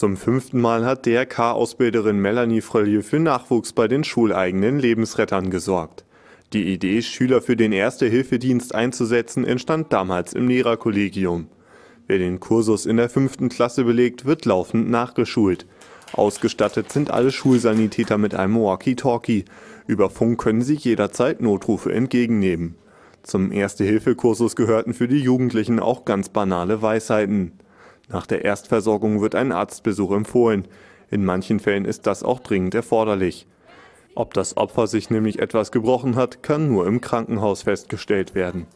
Zum fünften Mal hat DRK-Ausbilderin Melanie Frelieu für Nachwuchs bei den schuleigenen Lebensrettern gesorgt. Die Idee, Schüler für den Erste-Hilfedienst einzusetzen, entstand damals im Lehrerkollegium. Wer den Kursus in der fünften Klasse belegt, wird laufend nachgeschult. Ausgestattet sind alle Schulsanitäter mit einem Walkie-Talkie. Über Funk können sie jederzeit Notrufe entgegennehmen. Zum Erste-Hilfe-Kursus gehörten für die Jugendlichen auch ganz banale Weisheiten. Nach der Erstversorgung wird ein Arztbesuch empfohlen. In manchen Fällen ist das auch dringend erforderlich. Ob das Opfer sich nämlich etwas gebrochen hat, kann nur im Krankenhaus festgestellt werden.